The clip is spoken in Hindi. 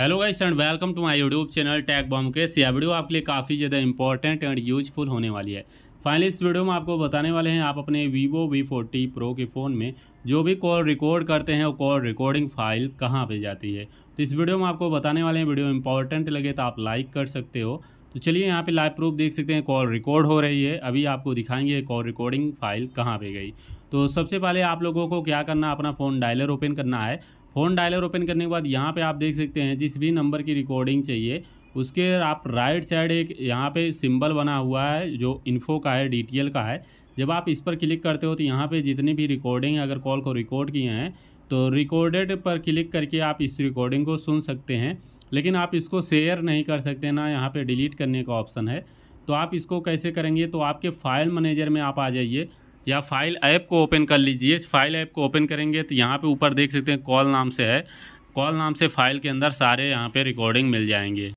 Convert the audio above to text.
hello guys and welcome to my YouTube channel tag bomb के यह वीडियो आपके लिए काफ़ी ज़्यादा इंपॉर्टेंट एंड यूजफुल होने वाली है फाइनली इस वीडियो में आपको बताने वाले हैं आप अपने वीवो वी फोर्टी प्रो के फ़ोन में जो भी कॉल रिकॉर्ड करते हैं वो कॉल रिकॉर्डिंग फाइल कहाँ पर जाती है तो इस वीडियो में आपको बताने वाले हैं वीडियो इंपॉर्टेंट लगे तो आप लाइक कर सकते हो तो चलिए यहाँ पे लाइव प्रूफ देख सकते हैं कॉल रिकॉर्ड हो रही है अभी आपको दिखाएंगे कॉल रिकॉर्डिंग फाइल कहाँ पे गई तो सबसे पहले आप लोगों को क्या करना अपना फ़ोन डायलर ओपन करना है फ़ोन डायलर ओपन करने के बाद यहाँ पे आप देख सकते हैं जिस भी नंबर की रिकॉर्डिंग चाहिए उसके आप राइट साइड एक यहाँ पे सिंबल बना हुआ है जो इन्फो का है डीटीएल का है जब आप इस पर क्लिक करते हो तो यहाँ पे जितनी भी रिकॉर्डिंग अगर कॉल को रिकॉर्ड किए हैं तो रिकॉर्डेड पर क्लिक करके आप इस रिकॉर्डिंग को सुन सकते हैं लेकिन आप इसको शेयर नहीं कर सकते ना यहाँ पर डिलीट करने का ऑप्शन है तो आप इसको कैसे करेंगे तो आपके फाइल मैनेजर में आप आ जाइए या फाइल ऐप को ओपन कर लीजिए फाइल ऐप को ओपन करेंगे तो यहाँ पे ऊपर देख सकते हैं कॉल नाम से है कॉल नाम से फाइल के अंदर सारे यहाँ पे रिकॉर्डिंग मिल जाएंगे